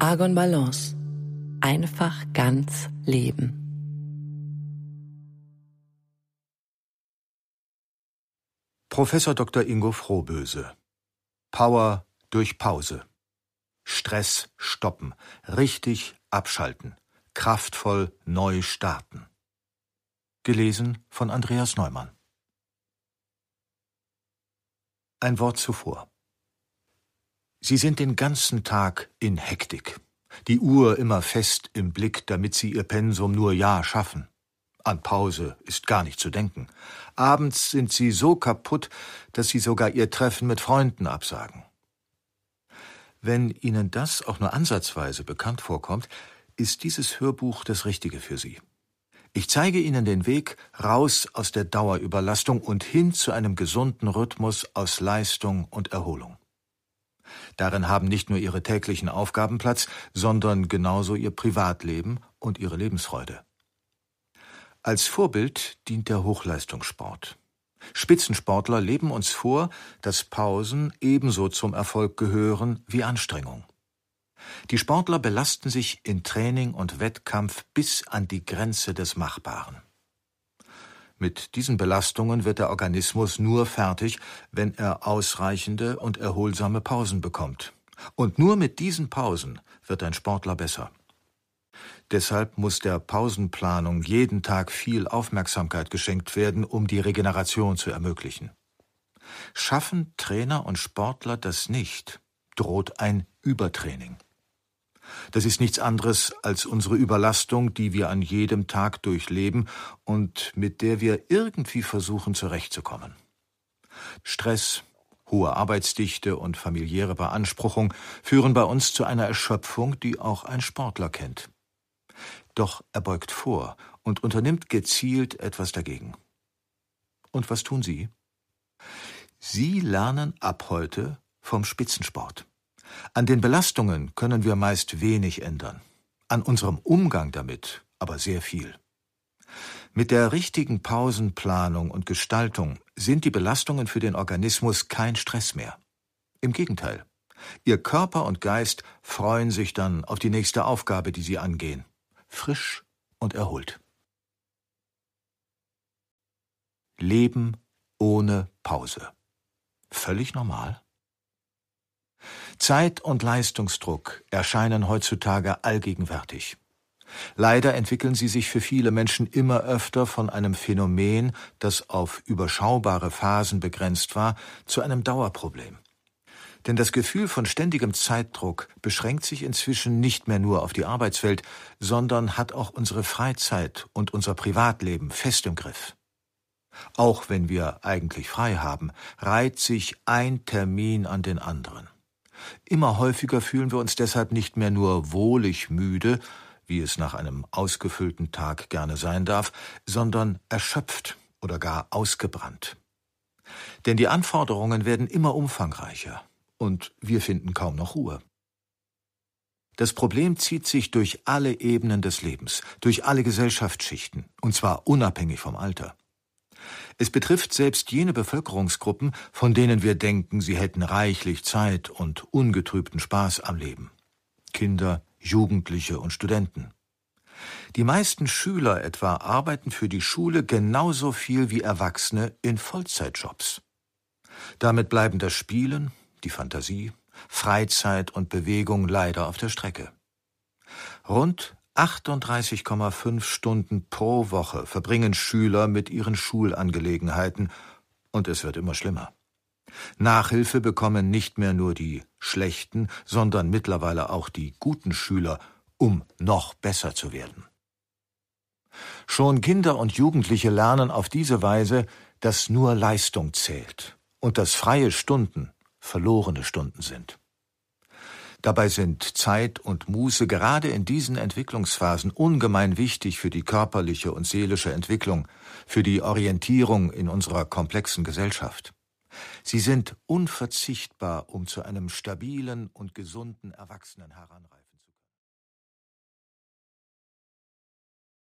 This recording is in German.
Argon Balance. Einfach ganz leben. Professor Dr. Ingo Frohböse. Power durch Pause. Stress stoppen. Richtig abschalten. Kraftvoll neu starten. Gelesen von Andreas Neumann. Ein Wort zuvor. Sie sind den ganzen Tag in Hektik. Die Uhr immer fest im Blick, damit sie ihr Pensum nur ja schaffen. An Pause ist gar nicht zu denken. Abends sind sie so kaputt, dass sie sogar ihr Treffen mit Freunden absagen. Wenn Ihnen das auch nur ansatzweise bekannt vorkommt, ist dieses Hörbuch das Richtige für Sie. Ich zeige Ihnen den Weg raus aus der Dauerüberlastung und hin zu einem gesunden Rhythmus aus Leistung und Erholung. Darin haben nicht nur Ihre täglichen Aufgaben Platz, sondern genauso Ihr Privatleben und Ihre Lebensfreude. Als Vorbild dient der Hochleistungssport. Spitzensportler leben uns vor, dass Pausen ebenso zum Erfolg gehören wie Anstrengung. Die Sportler belasten sich in Training und Wettkampf bis an die Grenze des Machbaren. Mit diesen Belastungen wird der Organismus nur fertig, wenn er ausreichende und erholsame Pausen bekommt. Und nur mit diesen Pausen wird ein Sportler besser. Deshalb muss der Pausenplanung jeden Tag viel Aufmerksamkeit geschenkt werden, um die Regeneration zu ermöglichen. Schaffen Trainer und Sportler das nicht, droht ein Übertraining. Das ist nichts anderes als unsere Überlastung, die wir an jedem Tag durchleben und mit der wir irgendwie versuchen zurechtzukommen. Stress, hohe Arbeitsdichte und familiäre Beanspruchung führen bei uns zu einer Erschöpfung, die auch ein Sportler kennt. Doch er beugt vor und unternimmt gezielt etwas dagegen. Und was tun Sie? Sie lernen ab heute vom Spitzensport. An den Belastungen können wir meist wenig ändern, an unserem Umgang damit aber sehr viel. Mit der richtigen Pausenplanung und Gestaltung sind die Belastungen für den Organismus kein Stress mehr. Im Gegenteil, ihr Körper und Geist freuen sich dann auf die nächste Aufgabe, die sie angehen, frisch und erholt. Leben ohne Pause. Völlig normal? Zeit und Leistungsdruck erscheinen heutzutage allgegenwärtig. Leider entwickeln sie sich für viele Menschen immer öfter von einem Phänomen, das auf überschaubare Phasen begrenzt war, zu einem Dauerproblem. Denn das Gefühl von ständigem Zeitdruck beschränkt sich inzwischen nicht mehr nur auf die Arbeitswelt, sondern hat auch unsere Freizeit und unser Privatleben fest im Griff. Auch wenn wir eigentlich frei haben, reiht sich ein Termin an den anderen. Immer häufiger fühlen wir uns deshalb nicht mehr nur wohlig müde, wie es nach einem ausgefüllten Tag gerne sein darf, sondern erschöpft oder gar ausgebrannt. Denn die Anforderungen werden immer umfangreicher und wir finden kaum noch Ruhe. Das Problem zieht sich durch alle Ebenen des Lebens, durch alle Gesellschaftsschichten, und zwar unabhängig vom Alter. Es betrifft selbst jene Bevölkerungsgruppen, von denen wir denken, sie hätten reichlich Zeit und ungetrübten Spaß am Leben. Kinder, Jugendliche und Studenten. Die meisten Schüler etwa arbeiten für die Schule genauso viel wie Erwachsene in Vollzeitjobs. Damit bleiben das Spielen, die Fantasie, Freizeit und Bewegung leider auf der Strecke. Rund 38,5 Stunden pro Woche verbringen Schüler mit ihren Schulangelegenheiten, und es wird immer schlimmer. Nachhilfe bekommen nicht mehr nur die schlechten, sondern mittlerweile auch die guten Schüler, um noch besser zu werden. Schon Kinder und Jugendliche lernen auf diese Weise, dass nur Leistung zählt und dass freie Stunden verlorene Stunden sind. Dabei sind Zeit und Muße gerade in diesen Entwicklungsphasen ungemein wichtig für die körperliche und seelische Entwicklung, für die Orientierung in unserer komplexen Gesellschaft. Sie sind unverzichtbar, um zu einem stabilen und gesunden Erwachsenen heranreifen.